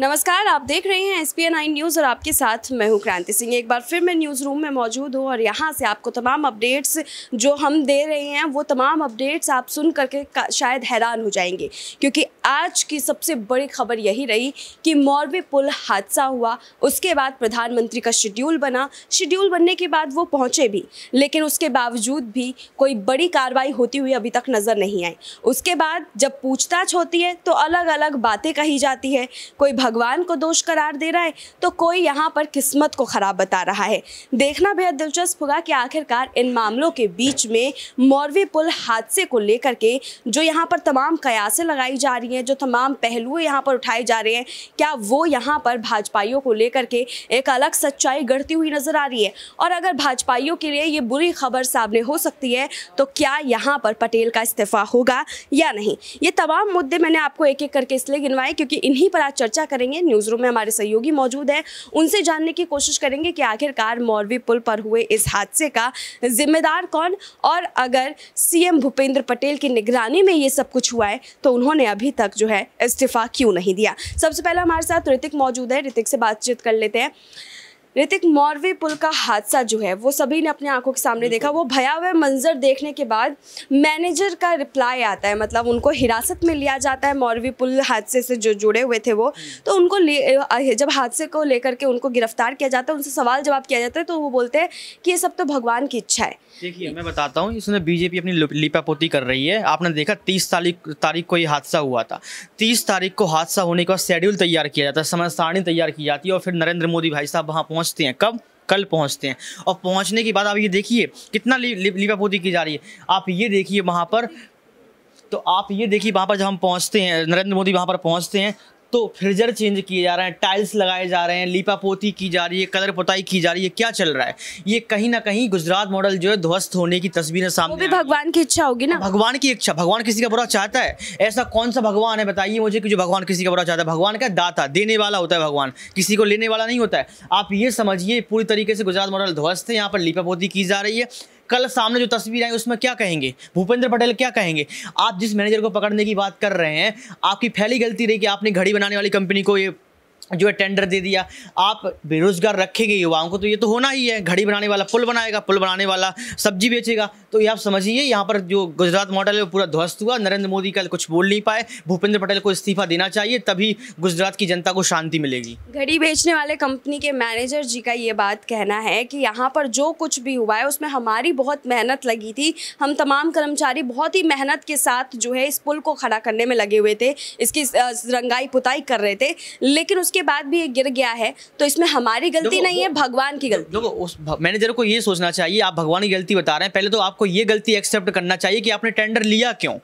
नमस्कार आप देख रहे हैं एस पी न्यूज़ और आपके साथ मैं हूं क्रांति सिंह एक बार फिर मैं न्यूज़ रूम में मौजूद हूं और यहां से आपको तमाम अपडेट्स जो हम दे रहे हैं वो तमाम अपडेट्स आप सुन करके शायद हैरान हो जाएंगे क्योंकि आज की सबसे बड़ी खबर यही रही कि मौरवे पुल हादसा हुआ उसके बाद प्रधानमंत्री का शेड्यूल बना शेड्यूल बनने के बाद वो पहुँचे भी लेकिन उसके बावजूद भी कोई बड़ी कार्रवाई होती हुई अभी तक नज़र नहीं आई उसके बाद जब पूछताछ होती है तो अलग अलग बातें कही जाती है कोई भगवान को दोष करार दे रहा है तो कोई यहाँ पर किस्मत को ख़राब बता रहा है देखना बेहद दिलचस्प होगा कि आखिरकार इन मामलों के बीच में मौरवी पुल हादसे को लेकर के जो यहाँ पर तमाम कयासें लगाई जा रही हैं जो तमाम पहलुए यहाँ पर उठाए जा रहे हैं क्या वो यहाँ पर भाजपाइयों को लेकर के एक अलग सच्चाई गढ़ती हुई नज़र आ रही है और अगर भाजपाइयों के लिए ये बुरी खबर सामने हो सकती है तो क्या यहाँ पर पटेल का इस्तीफा होगा या नहीं ये तमाम मुद्दे मैंने आपको एक एक करके इसलिए गिनवाए क्योंकि इन्हीं पर आज चर्चा कर करेंगे न्यूज़ रूम में हमारे सहयोगी मौजूद हैं उनसे जानने की कोशिश करेंगे कि आखिरकार मौरवी पुल पर हुए इस हादसे का जिम्मेदार कौन और अगर सीएम भूपेंद्र पटेल की निगरानी में ये सब कुछ हुआ है तो उन्होंने अभी तक जो है इस्तीफा क्यों नहीं दिया सबसे पहले हमारे साथ ऋतिक मौजूद है ऋतिक से बातचीत कर लेते हैं ऋतिक मौर्वी पुल का हादसा जो है वो सभी ने अपने आंखों के सामने देखा वो भयावह मंजर देखने के बाद मैनेजर का रिप्लाई आता है मतलब उनको हिरासत में लिया जाता है मौर्वी पुल हादसे से जो जुड़े हुए थे वो हम्म। तो उनको जब हादसे को लेकर के उनको गिरफ्तार किया जाता है उनसे सवाल जवाब किया जाता है तो वो बोलते हैं कि ये सब तो भगवान की इच्छा है देखिए मैं बताता हूँ इसमें बीजेपी अपनी लिपापोती कर रही है आपने देखा तीस तारीख तारीख को ये हादसा हुआ था तीस तारीख को हादसा होने के बाद शेड्यूल तैयार किया जाता है समय सारणी तैयार की जाती है और फिर नरेंद्र मोदी भाई साहब वहाँ पहुँच पहुँचते हैं कब कल पहुंचते हैं और पहुंचने के बाद आप ये देखिए कितना लिपापोती की जा रही है आप ये देखिए वहाँ पर तो आप ये देखिए वहाँ पर जब हम पहुँचते हैं नरेंद्र मोदी वहाँ पर पहुँचते हैं तो फ्रिजर चेंज किए जा रहे हैं टाइल्स लगाए जा रहे हैं लिपा पोती की जा रही है कलर पुताई की जा रही है क्या चल रहा है ये कहीं ना कहीं गुजरात मॉडल जो है ध्वस्त होने की तस्वीरें सामने वो भी भगवान की इच्छा होगी ना हाँ, भगवान की इच्छा भगवान किसी का बुरा चाहता है ऐसा कौन सा भगवान है बताइए मुझे कि जो भगवान किसी का बुरा चाहता है भगवान का दाता देने वाला होता है भगवान किसी को लेने वाला नहीं होता है आप ये समझिए पूरी तरीके से गुजरात मॉडल ध्वस्त है यहाँ पर लिपा पोती की जा रही है कल सामने जो तस्वीर आई उसमें क्या कहेंगे भूपेंद्र पटेल क्या कहेंगे आप जिस मैनेजर को पकड़ने की बात कर रहे हैं आपकी फैली गलती रही कि आपने घड़ी बनाने वाली कंपनी को ये जो है टेंडर दे दिया आप बेरोज़गार रखेंगे युवाओं को तो ये तो होना ही है घड़ी बनाने वाला पुल बनाएगा पुल बनाने वाला सब्जी बेचेगा तो ये आप समझिए यहाँ पर जो गुजरात मॉडल है वो पूरा ध्वस्त हुआ नरेंद्र मोदी कल कुछ बोल नहीं पाए भूपेंद्र पटेल को इस्तीफा देना चाहिए तभी गुजरात की जनता को शांति मिलेगी घड़ी बेचने वाले कंपनी के मैनेजर जी का ये बात कहना है कि यहाँ पर जो कुछ भी हुआ है उसमें हमारी बहुत मेहनत लगी थी हम तमाम कर्मचारी बहुत ही मेहनत के साथ जो है इस पुल को खड़ा करने में लगे हुए थे इसकी रंगाई पुताई कर रहे थे लेकिन उसके के बाद भी ये गिर गया है तो इसमें हमारी गलती नहीं है भगवान की गलती देखो उस मैनेजर को ये सोचना चाहिए आप भगवान की गलती बता रहे हैं पहले तो आपको ये गलती एक्सेप्ट करना चाहिए कि आपने टेंडर लिया क्यों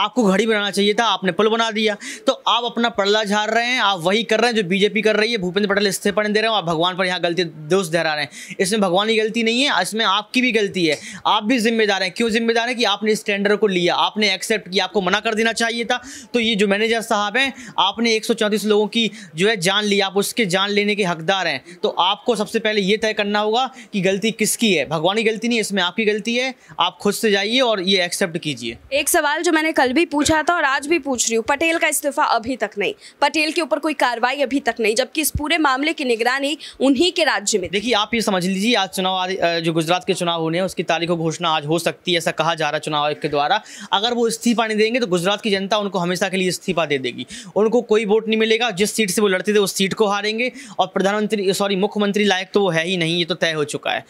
आपको घड़ी बनाना चाहिए था आपने पुल बना दिया तो आप अपना पड़ला झाड़ रहे हैं आप वही कर रहे हैं जो बीजेपी कर रही है भूपेंद्र पटेल इस्तीफा दे रहे हैं आप भगवान पर यहाँ गलती दोष धहरा रहे हैं इसमें भगवान की गलती नहीं है इसमें आपकी भी गलती है आप भी जिम्मेदार हैं क्यों जिम्मेदार है कि आपने इस टेंडर को लिया आपने एक्सेप्ट किया आपको मना कर देना चाहिए था तो ये जो मैनेजर साहब हैं आपने एक लोगों की जो है जान जान ली आप उसके जान लेने के हकदार हैं तो आपको सबसे पहले ये तय करना होगा कि गलती किसकी है भगवान की गलती नहीं इसमें आपकी गलती है आप खुद से जाइए और ये एक्सेप्ट कीजिए एक सवाल जो मैंने कल भी पूछा था और आज भी पूछ रही हूँ पटेल का इस्तीफा अभी तक नहीं पटेल के ऊपर कोई कार्रवाई अभी तक नहीं जबकि इस पूरे मामले की निगरानी उन्हीं के राज्य में देखिए आप ये समझ लीजिए आज चुनाव जो गुजरात के चुनाव होने हैं उसकी तारीख घोषणा आज हो सकती है ऐसा कहा जा रहा चुनाव आयोग के द्वारा अगर वो इस्तीफा नहीं देंगे तो गुजरात की जनता उनको हमेशा के लिए इस्तीफा दे देगी उनको कोई वोट नहीं मिलेगा जिस सीट से वो लड़ते थे उस सीट को हारेंगे और प्रधानमंत्री सॉरी मुख्यमंत्री लायक तो वो है ही नहीं ये तो तय हो चुका है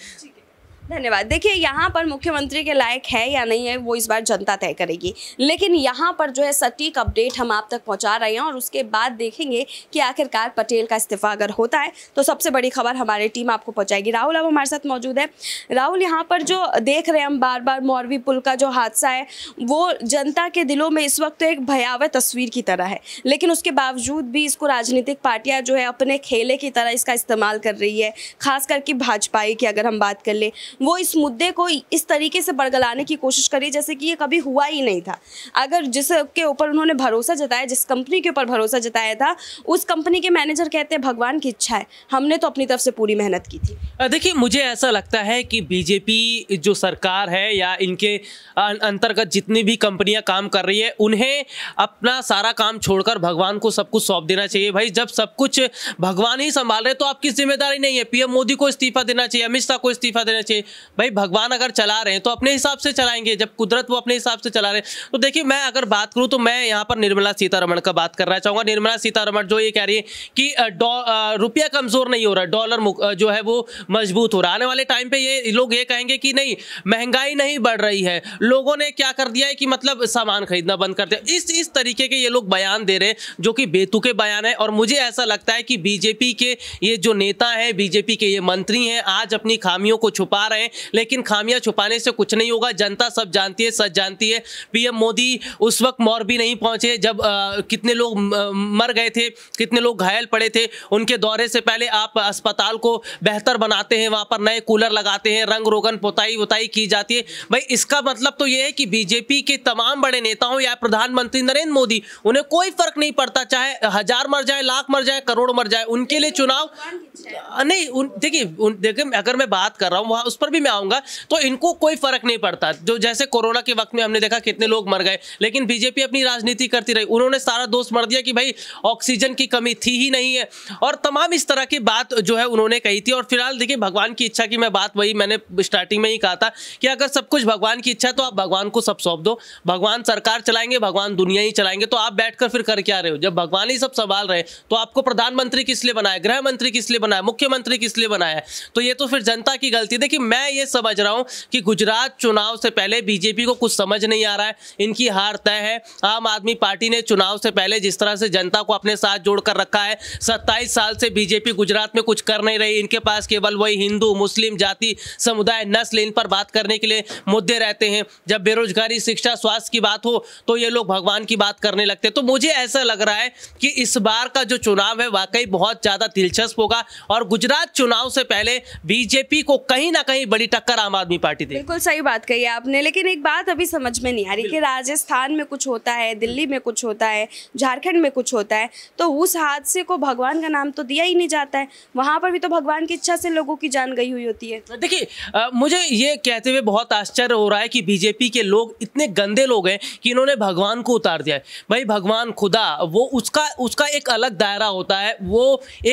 धन्यवाद देखिए यहाँ पर मुख्यमंत्री के लायक है या नहीं है वो इस बार जनता तय करेगी लेकिन यहाँ पर जो है सटीक अपडेट हम आप तक पहुँचा रहे हैं और उसके बाद देखेंगे कि आखिरकार पटेल का इस्तीफा अगर होता है तो सबसे बड़ी खबर हमारी टीम आपको पहुँचाएगी राहुल अब हमारे साथ मौजूद है राहुल यहाँ पर जो देख रहे हैं हम बार बार मौरवी पुल का जो हादसा है वो जनता के दिलों में इस वक्त एक भयावह तस्वीर की तरह है लेकिन उसके बावजूद भी इसको राजनीतिक पार्टियाँ जो है अपने खेले की तरह इसका इस्तेमाल कर रही है खास करके भाजपाई की अगर हम बात कर लें वो इस मुद्दे को इस तरीके से बरगलाने की कोशिश करिए जैसे कि ये कभी हुआ ही नहीं था अगर जिसके ऊपर उन्होंने भरोसा जताया जिस कंपनी के ऊपर भरोसा जताया था उस कंपनी के मैनेजर कहते हैं भगवान की इच्छा है हमने तो अपनी तरफ से पूरी मेहनत की थी देखिए मुझे ऐसा लगता है कि बीजेपी जो सरकार है या इनके अं-, अंतर्गत जितनी भी कंपनियां काम कर रही है उन्हें अपना सारा काम छोड़कर भगवान को सब कुछ सौंप देना चाहिए भाई जब सब कुछ भगवान ही संभाल रहे तो आपकी जिम्मेदारी नहीं है पीएम मोदी को इस्तीफा देना चाहिए अमित शाह को इस्तीफा देना चाहिए भाई भगवान अगर चला रहे हैं तो अपने हिसाब से चलाएंगे जब कुदरत वो अपने हिसाब से चला रहे हैं तो देखिए मैं अगर बात करूँ तो मैं यहाँ पर निर्मला सीतारमण का बात करना चाहूँगा निर्मला सीतारमण जो ये कह रही है कि रुपया कमज़ोर नहीं हो रहा डॉलर जो है वो मजबूत हो रहा आने वाले टाइम पर ये लोग ये कहेंगे कि नहीं महंगाई नहीं बढ़ रही है लोगों ने क्या कर दिया है कि मतलब सामान खरीदना बंद कर दिया इस इस तरीके के ये लोग बयान दे रहे हैं जो कि बेतुके बयान है और मुझे ऐसा लगता है कि बीजेपी के ये जो नेता हैं बीजेपी के ये मंत्री हैं आज अपनी खामियों को छुपा रहे रहे हैं लेकिन खामियां छुपाने से कुछ नहीं होगा जनता सब जानती है सच जानती है पीएम मोदी उस वक्त मोरबी नहीं पहुंचे जब आ, कितने लोग मर गए थे कितने लोग घायल पड़े थे उनके दौरे से पहले आप अस्पताल को बेहतर बनाते हैं वहाँ पर नए कूलर लगाते हैं रंग रोगन पोताई वोताई की जाती है भाई इसका मतलब तो ये है कि बीजेपी के तमाम बड़े नेताओं या प्रधानमंत्री नरेंद्र मोदी उन्हें कोई फर्क नहीं पड़ता चाहे हजार मर जाए लाख मर जाए करोड़ मर जाए उनके लिए चुनाव तो नहीं देखिए देखिए अगर मैं बात कर रहा हूँ वहाँ उस पर भी मैं आऊंगा तो इनको कोई फर्क नहीं पड़ता जो जैसे कोरोना के वक्त में हमने देखा कितने लोग मर गए लेकिन बीजेपी अपनी राजनीति करती रही उन्होंने सारा दोष मर दिया कि भाई ऑक्सीजन की कमी थी ही नहीं है और तमाम इस तरह की बात जो है उन्होंने कही थी और फिलहाल देखिए भगवान की इच्छा की मैं बात वही मैंने स्टार्टिंग में ही कहा था कि अगर सब कुछ भगवान की इच्छा तो आप भगवान को सब सौंप दो भगवान सरकार चलाएंगे भगवान दुनिया ही चलाएंगे तो आप बैठकर फिर कर क्या रहे हो जब भगवान ही सब संभाल रहे तो आपको प्रधानमंत्री किस लिए बनाया गृह मंत्री किस लिए बनाया मुख्यमंत्री किस लिए बनाया तो ये तो फिर जनता की गलती देखिए मैं ये समझ रहा हूँ कि गुजरात चुनाव से पहले बीजेपी को कुछ समझ नहीं आ रहा है इनकी हार तय है आम आदमी पार्टी ने चुनाव से पहले जिस तरह से जनता को अपने साथ जोड़कर रखा है सत्ताईस साल से बीजेपी गुजरात में कुछ कर नहीं रही इनके पास केवल वही हिंदू मुस्लिम जाति समुदाय नस्ल इन पर बात करने के लिए मुद्दे रहते हैं जब बेरोजगारी शिक्षा स्वास्थ्य की बात हो तो ये लोग भगवान की बात करने लगते हैं तो मुझे ऐसा लग रहा है कि इस बार का जो चुनाव है वाकई बहुत ज़्यादा दिलचस्प होगा और गुजरात चुनाव से पहले बीजेपी को कहीं ना कहीं ही बड़ी टक्कर आम आदमी पार्टी थी बिल्कुल सही बात कही आपने लेकिन एक बात अभी समझ में नहीं आ रही कि राजस्थान में कुछ होता है दिल्ली में कुछ होता है झारखंड में कुछ होता है तो उस हादसे को भगवान का नाम तो दिया ही नहीं जाता है वहां पर भी तो भगवान की इच्छा से लोगों की जान गई हुई होती है देखिये मुझे ये कहते हुए बहुत आश्चर्य हो रहा है कि बीजेपी के लोग इतने गंदे लोग हैं कि इन्होंने भगवान को उतार दिया है भाई भगवान खुदा वो उसका उसका एक अलग दायरा होता है वो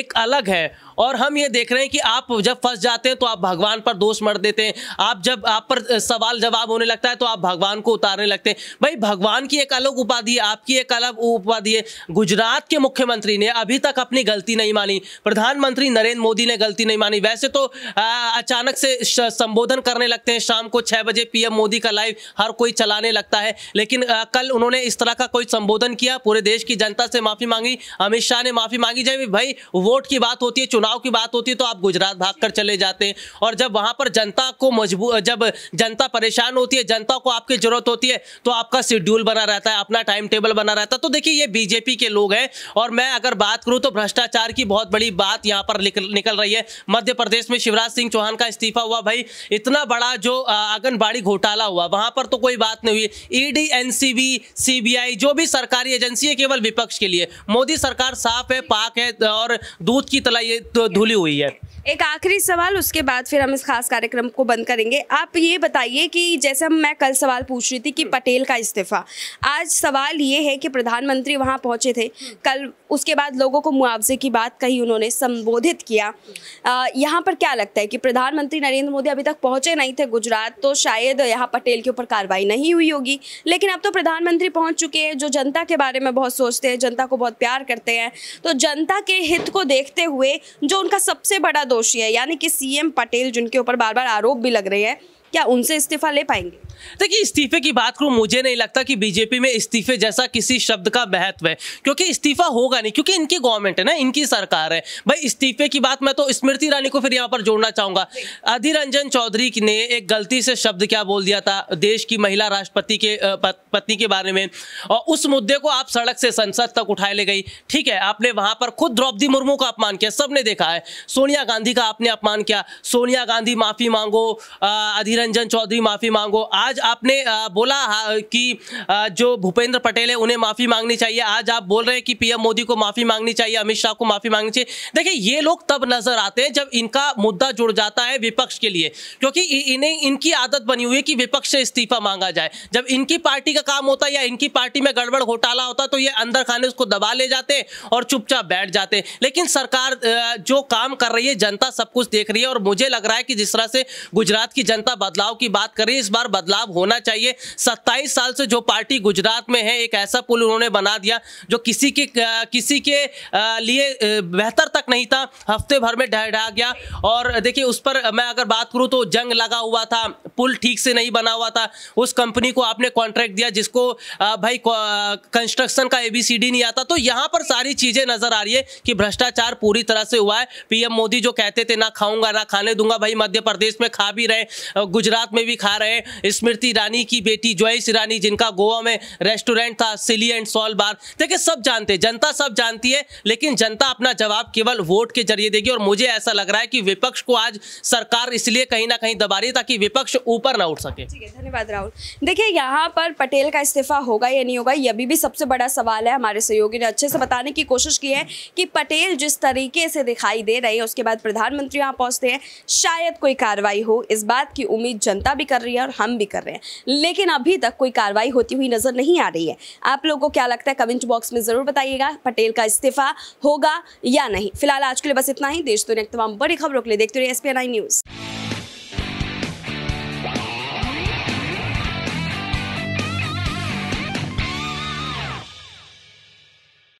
एक अलग है और हम ये देख रहे हैं कि आप जब फंस जाते हैं तो आप भगवान पर दो दोष मर देते हैं आप जब आप पर सवाल जवाब होने लगता है तो आप भगवान को उतारने लगते हैं भाई भगवान की एक अलग उपाधि है आपकी एक अलग उपाधि है गुजरात के मुख्यमंत्री ने अभी तक अपनी गलती नहीं मानी प्रधानमंत्री नरेंद्र मोदी ने गलती नहीं मानी वैसे तो अचानक से संबोधन करने लगते हैं शाम को छह बजे पीएम मोदी का लाइव हर कोई चलाने लगता है लेकिन कल उन्होंने इस तरह का कोई संबोधन किया पूरे देश की जनता से माफ़ी मांगी अमित शाह ने माफ़ी मांगी जब भाई वोट की बात होती है चुनाव की बात होती है तो आप गुजरात भागकर चले जाते हैं और जब वहाँ पर जनता को मजबूर जब जनता परेशान होती है जनता को आपकी जरूरत होती है तो आपका शेड्यूल बना रहता है अपना टाइम टेबल बना रहता है तो देखिए ये बीजेपी के लोग हैं और मैं अगर बात करूं तो भ्रष्टाचार की बहुत बड़ी बात यहां पर निकल रही है मध्य प्रदेश में शिवराज सिंह चौहान का इस्तीफा हुआ भाई इतना बड़ा जो आंगनबाड़ी घोटाला हुआ वहां पर तो कोई बात नहीं हुई ईडी एनसीबी सीबीआई जो भी सरकारी एजेंसी है केवल विपक्ष के लिए मोदी सरकार साफ है पाक है और दूध की तलाई धुली हुई है एक आखिरी सवाल उसके बाद फिर हम इस खास कार्यक्रम को बंद करेंगे आप ये बताइए कि जैसे मैं कल सवाल पूछ रही थी कि हम्म। पटेल का इस्तीफा आज सवाल ये है कि प्रधानमंत्री वहाँ पहुँचे थे हम्म। कल उसके बाद लोगों को मुआवजे की बात कही उन्होंने संबोधित किया हम्म। यहाँ पर क्या लगता है कि प्रधानमंत्री नरेंद्र मोदी अभी तक पहुँचे नहीं थे गुजरात तो शायद यहाँ पटेल के ऊपर कार्रवाई नहीं हुई होगी लेकिन अब तो प्रधानमंत्री पहुँच चुके हैं जो जनता के बारे में बहुत सोचते हैं जनता को बहुत प्यार करते हैं तो जनता के हित को देखते हुए जो उनका सबसे बड़ा दोषी है यानी कि सीएम पटेल जिनके ऊपर बार बार आरोप भी लग रहे हैं क्या उनसे इस्तीफा ले पाएंगे देखिए इस्तीफे की बात करूं मुझे नहीं लगता कि बीजेपी में इस्तीफे जैसा किसी शब्द का महत्व है क्योंकि इस्तीफा होगा नहीं क्योंकि इनकी गवर्नमेंट है ना इनकी सरकार है भाई इस्तीफे की बात मैं तो स्मृति ईरानी को फिर यहां पर जोड़ना चाहूंगा अधीर रंजन चौधरी ने एक गलती से शब्द क्या बोल दिया था देश की महिला राष्ट्रपति के पत्नी के बारे में और उस मुद्दे को आप सड़क से संसद तक उठाए ले गई ठीक है आपने वहां पर खुद द्रौपदी मुर्मू का अपमान किया सबने देखा है सोनिया गांधी का आपने अपमान किया सोनिया गांधी माफी मांगो अधीर रंजन चौधरी माफ़ी मांगो आज आपने बोला कि जो भूपेंद्र पटेल है उन्हें माफ़ी मांगनी चाहिए आज आप बोल रहे हैं कि पीएम मोदी को माफ़ी मांगनी चाहिए अमित शाह को माफ़ी मांगनी चाहिए देखिए ये लोग तब नज़र आते हैं जब इनका मुद्दा जुड़ जाता है विपक्ष के लिए क्योंकि इन्हें इनकी आदत बनी हुई है कि विपक्ष से इस्तीफा मांगा जाए जब इनकी पार्टी का काम होता है या इनकी पार्टी में गड़बड़ घोटाला होता तो ये अंदर खाने उसको दबा ले जाते और चुपचाप बैठ जाते लेकिन सरकार जो काम कर रही है जनता सब कुछ देख रही है और मुझे लग रहा है कि जिस तरह से गुजरात की जनता बदलाव की बात करें इस बार बदलाव होना चाहिए सत्ताईस साल से जो पार्टी गुजरात में है एक ऐसा पुल उन्होंने बना दिया जो किसी के किसी के लिए बेहतर तक नहीं था हफ्ते भर में ढह ढा गया और देखिए उस पर मैं अगर बात करूँ तो जंग लगा हुआ था पुल ठीक से नहीं बना हुआ था उस कंपनी को आपने कॉन्ट्रैक्ट दिया जिसको भाई कंस्ट्रक्शन का ए नहीं आता तो यहाँ पर सारी चीज़ें नज़र आ रही है कि भ्रष्टाचार पूरी तरह से हुआ है पीएम मोदी जो कहते थे ना खाऊंगा ना खाने दूंगा भाई मध्य प्रदेश में खा भी रहे गुजरात में भी खा रहे हैं स्मृति ईरानी की बेटी ज्वाइस ईरानी जिनका गोवा में रेस्टोरेंट था सिली एंड सॉल बार देखिए सब जानते हैं जनता सब जानती है लेकिन जनता अपना जवाब केवल वोट के जरिए देगी और मुझे ऐसा लग रहा है कि विपक्ष को आज सरकार इसलिए कहीं ना कहीं दबा रही है ताकि विपक्ष ऊपर ना उठ सके धन्यवाद राहुल देखिए यहाँ पर पटेल का इस्तीफा होगा या नहीं होगा ये भी, भी सबसे बड़ा सवाल है हमारे सहयोगी ने अच्छे से बताने की कोशिश की है कि पटेल जिस तरीके से दिखाई दे रहे हैं उसके बाद प्रधानमंत्री यहाँ पहुंचते हैं शायद कोई कार्रवाई हो इस बात की उम्मीद पूरी जनता भी कर रही है और हम भी कर रहे हैं लेकिन अभी तक कोई कार्रवाई होती हुई नजर नहीं आ रही है आप लोगों को क्या लगता है कमेंट बॉक्स में जरूर बताइएगा पटेल का इस्तीफा होगा या नहीं फिलहाल आज के लिए बस इतना ही देश दुनिया तमाम बड़ी खबरों के लिए देखते रहिए एस न्यूज़